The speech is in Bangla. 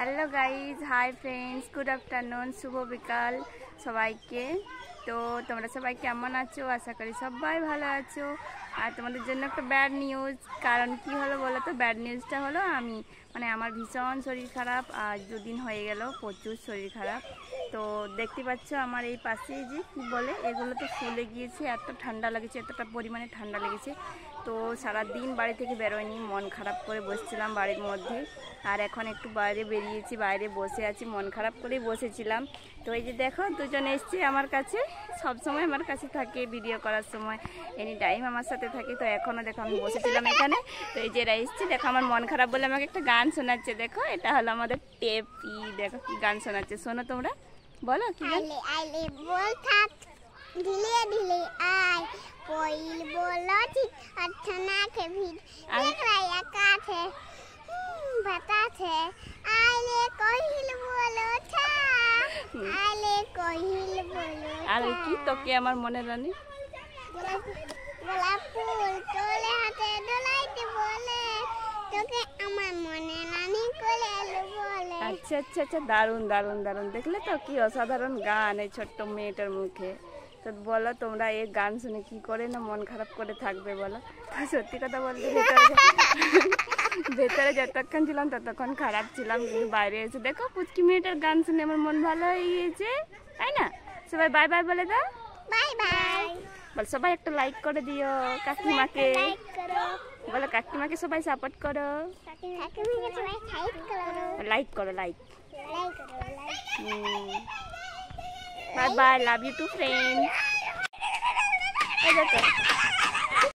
hello guys hi friends good afternoon शुभ विकल সবাইকে তো তোমরা সবাই কেমন আছো আশা করি সবাই ভালো আছো আর তোমাদের জন্য একটা ব্যাড নিউজ কারণ কি হলো বলো তো ব্যাড নিউজটা হলো আমি মানে আমার ভীষণ শরীর খারাপ আর দুদিন হয়ে গেল প্রচুর শরীর খারাপ তো দেখতে পাচ্ছ আমার এই পাশে যে কি বলে এগুলো তো ফুলে গিয়েছে এত ঠান্ডা লেগেছে এতটা পরিমাণে ঠান্ডা লেগেছে তো সারাদিন দিন বাড়ি থেকে বেরোয়নি মন খারাপ করে বসছিলাম বাড়ির মধ্যে আর এখন একটু বাইরে বেরিয়েছি বাইরে বসে আছি মন খারাপ করেই বসেছিলাম তো এই যে দেখো তো লোকজন এসছে আমার কাছে সব সময় আমার কাছে থাকে ভিডিও করার সময় এনি টাইম আমার সাথে থাকে তো এখনও দেখো আমি বসেছিলাম এখানে তো এই যে এরা এসছে দেখো আমার মন খারাপ বলে আমাকে একটা গান শোনাচ্ছে দেখো এটা হলো আমাদের টেপি দেখো কি গান শোনাচ্ছে শোনো তোমরা বলো কি কইল আচ্ছা না কে ভিড় এক রায়া কাছে বাতাছে আর কি তোকে আমার মনে রানী আচ্ছা আচ্ছা আচ্ছা দারুণ দারুণ দারুণ দেখলে তো কি অসাধারণ গান এই ছোট্ট মেয়েটার মুখে তো বলো তোমরা এই গান শুনে কি করে না মন খারাপ করে থাকবে বলো সত্যি কথা বলতে ভেতরে যতক্ষণ ছিলাম ততক্ষণ খারাপ ছিলাম বাইরে এসে দেখো পুচকি মেয়েটার গান শুনে আমার মন ভালো হয়ে গিয়েছে তাই না সবাই বাই বাই বলে দাও বাই বাই বল সবাই একটা লাইক করে দিও কাকিমাকে বলো কাকিমাকে সবাই সাপোর্ট করো লাইক করো like bye bye love you too friend